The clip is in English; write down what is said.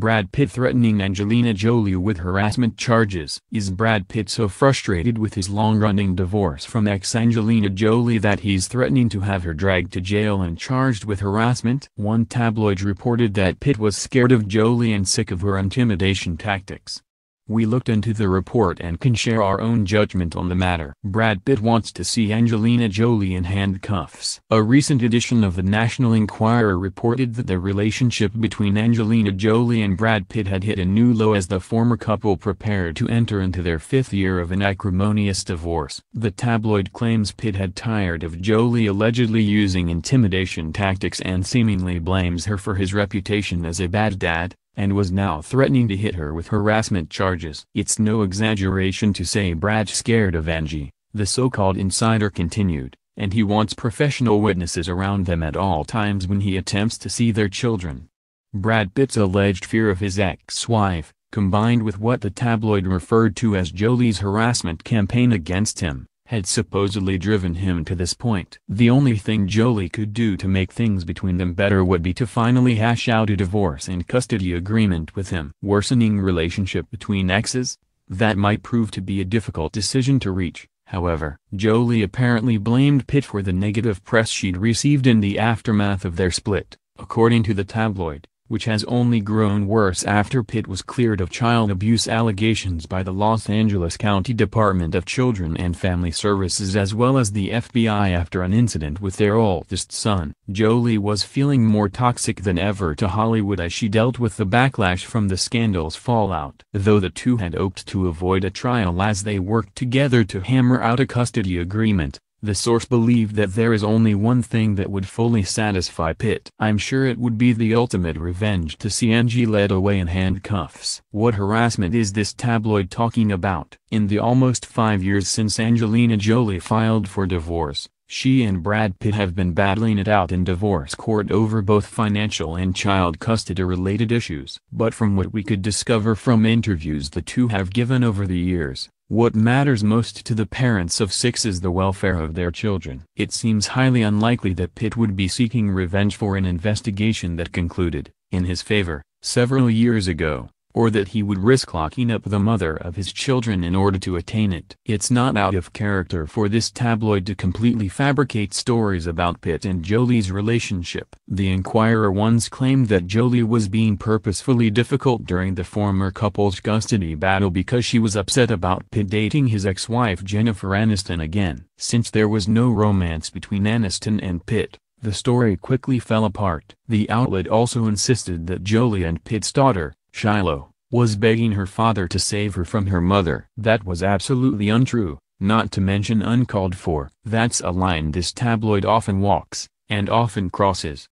Brad Pitt threatening Angelina Jolie with harassment charges. Is Brad Pitt so frustrated with his long-running divorce from ex-Angelina Jolie that he's threatening to have her dragged to jail and charged with harassment? One tabloid reported that Pitt was scared of Jolie and sick of her intimidation tactics. We looked into the report and can share our own judgment on the matter. Brad Pitt wants to see Angelina Jolie in handcuffs. A recent edition of the National Enquirer reported that the relationship between Angelina Jolie and Brad Pitt had hit a new low as the former couple prepared to enter into their fifth year of an acrimonious divorce. The tabloid claims Pitt had tired of Jolie allegedly using intimidation tactics and seemingly blames her for his reputation as a bad dad and was now threatening to hit her with harassment charges. It's no exaggeration to say Brad's scared of Angie, the so-called insider continued, and he wants professional witnesses around them at all times when he attempts to see their children. Brad Pitt's alleged fear of his ex-wife, combined with what the tabloid referred to as Jolie's harassment campaign against him, had supposedly driven him to this point. The only thing Jolie could do to make things between them better would be to finally hash out a divorce and custody agreement with him. Worsening relationship between exes? That might prove to be a difficult decision to reach, however. Jolie apparently blamed Pitt for the negative press she'd received in the aftermath of their split, according to the tabloid which has only grown worse after Pitt was cleared of child abuse allegations by the Los Angeles County Department of Children and Family Services as well as the FBI after an incident with their oldest son. Jolie was feeling more toxic than ever to Hollywood as she dealt with the backlash from the scandal's fallout. Though the two had hoped to avoid a trial as they worked together to hammer out a custody agreement, the source believed that there is only one thing that would fully satisfy Pitt. I'm sure it would be the ultimate revenge to see Angie led away in handcuffs. What harassment is this tabloid talking about? In the almost five years since Angelina Jolie filed for divorce, she and Brad Pitt have been battling it out in divorce court over both financial and child custody-related issues. But from what we could discover from interviews the two have given over the years, what matters most to the parents of six is the welfare of their children. It seems highly unlikely that Pitt would be seeking revenge for an investigation that concluded, in his favor, several years ago or that he would risk locking up the mother of his children in order to attain it. It's not out of character for this tabloid to completely fabricate stories about Pitt and Jolie's relationship. The Inquirer once claimed that Jolie was being purposefully difficult during the former couple's custody battle because she was upset about Pitt dating his ex-wife Jennifer Aniston again. Since there was no romance between Aniston and Pitt, the story quickly fell apart. The outlet also insisted that Jolie and Pitt's daughter, Shiloh, was begging her father to save her from her mother. That was absolutely untrue, not to mention uncalled for. That's a line this tabloid often walks, and often crosses.